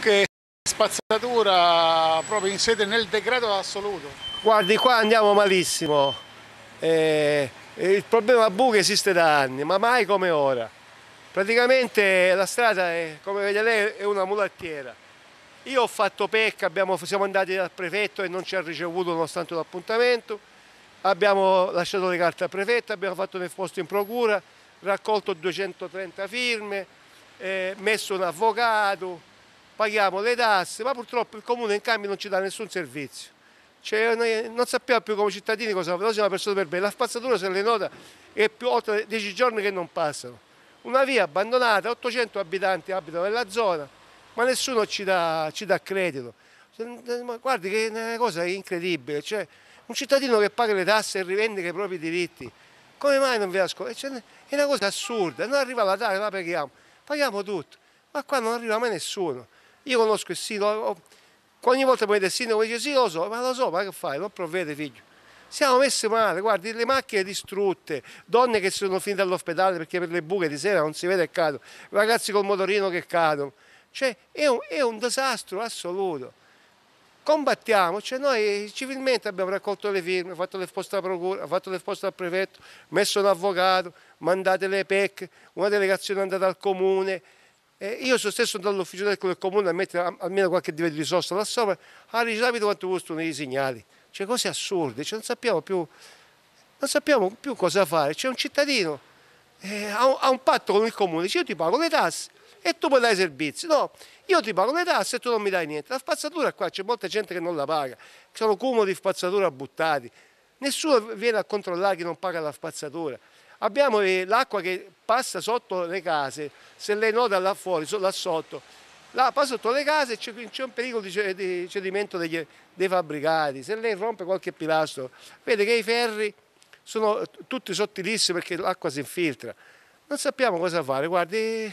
che spazzatura proprio in sede nel degrado assoluto. Guardi, qua andiamo malissimo. Eh, il problema buche esiste da anni, ma mai come ora. Praticamente la strada, è, come vede lei, è una mulattiera. Io ho fatto pecca, abbiamo, siamo andati dal prefetto e non ci ha ricevuto nonostante l'appuntamento. Abbiamo lasciato le carte al prefetto, abbiamo fatto un esposto in procura, raccolto 230 firme, eh, messo un avvocato, paghiamo le tasse, ma purtroppo il comune in cambio non ci dà nessun servizio. Cioè, non sappiamo più come cittadini cosa fare, noi siamo persone per bene. La spazzatura se le nota è più oltre 10 giorni che non passano. Una via abbandonata, 800 abitanti abitano nella zona, ma nessuno ci dà, ci dà credito. Ma guardi che è una cosa incredibile, cioè, un cittadino che paga le tasse e rivendica i propri diritti, come mai non vi ascolta? Cioè, è una cosa assurda, non arriva la data, la paghiamo, paghiamo tutto, ma qua non arriva mai nessuno. Io conosco il silo, ogni volta che poi il sindaco dice sì lo so, ma lo so, ma che fai? Non provvede figlio. Siamo messi male, guardi, le macchine distrutte, donne che sono finite all'ospedale perché per le buche di sera non si vede che cadono, ragazzi col motorino che cadono. Cioè è un, è un disastro assoluto. Combattiamo, cioè noi civilmente abbiamo raccolto le firme, fatto le poste alla procura, fatto le poste al prefetto, messo un avvocato, mandate le PEC, una delegazione è andata al comune, eh, io sono stesso andato all'ufficio del comune a mettere almeno qualche livello di sosta là sopra, ha ah, ricevuto quanto costano i segnali. Cioè cose assurde, cioè, non, sappiamo più, non, sappiamo più, cosa fare. C'è un cittadino, eh, ha, un, ha, un, patto con il comune, dice io ti pago le tasse e tu mi dai i servizi. No, io ti pago le tasse e tu non mi dai niente. La spazzatura qua c'è molta gente che non la paga, sono cumuli di spazzatura buttati. Nessuno viene a controllare chi non paga la spazzatura. Abbiamo eh, l'acqua che passa sotto le case, se lei nota là fuori, là sotto, là, passa sotto le case e c'è, un pericolo di, cedimento degli, dei fabbricati, se lei rompe qualche pilastro, vede che i ferri sono tutti sottilissimi perché l'acqua si infiltra. Non sappiamo cosa fare, guardi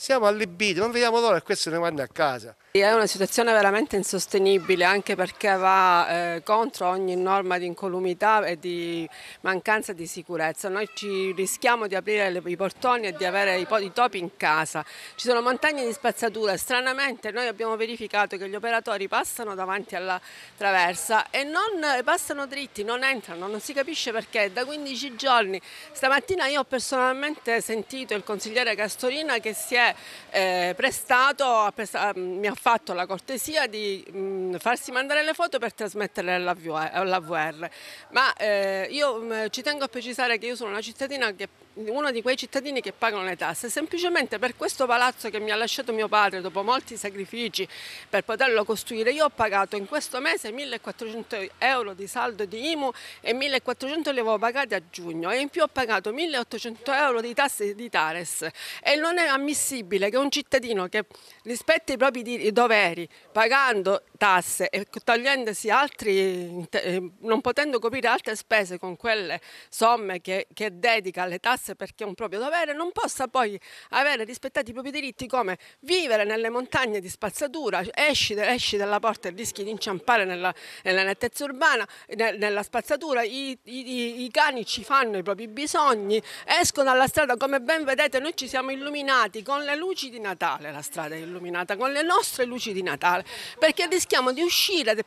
siamo allibiti, non vediamo l'ora e questo ne vanno a casa. È una situazione veramente insostenibile anche perché va eh, contro ogni norma di incolumità e di mancanza di sicurezza. Noi ci rischiamo di aprire le, i portoni e di avere i, i, topi in casa. Ci sono montagne di spazzatura. Stranamente noi abbiamo verificato che gli operatori passano davanti alla traversa e non eh, passano dritti, non entrano, non si capisce perché. Da 15 giorni stamattina io ho personalmente sentito il consigliere Castorina che si è eh, prestato, ha prestato, mm, mi ha fatto la cortesia di mh, mm, farsi mandare le foto per trasmetterle all'AVR. Ma eh, io mh, mm, ci tengo a precisare che io sono una cittadina che uno di quei cittadini che pagano le tasse, semplicemente per questo palazzo che mi ha lasciato mio padre dopo molti sacrifici per poterlo costruire, io ho pagato in questo mese 1400 euro di saldo di IMU e 1400 li avevo pagati a giugno e in più ho pagato 1800 euro di tasse di Tares e non è ammissibile possibile che un cittadino che rispetta i propri doveri, pagando tasse e togliendosi altri, eh, non potendo coprire altre spese con quelle somme che, che dedica alle tasse perché è un proprio dovere, non possa poi avere rispettati i propri diritti come vivere nelle montagne di spazzatura, esci, esci dalla porta e rischi di inciampare nella, nella nettezza urbana, nella spazzatura, i, i, i cani ci fanno i propri bisogni, escono alla strada come ben vedete noi ci siamo illuminati con le le luci di Natale la strada è illuminata, con le nostre luci di Natale, perché rischiamo di uscire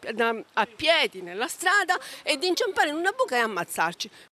a piedi nella strada e di inciampare in una buca e ammazzarci.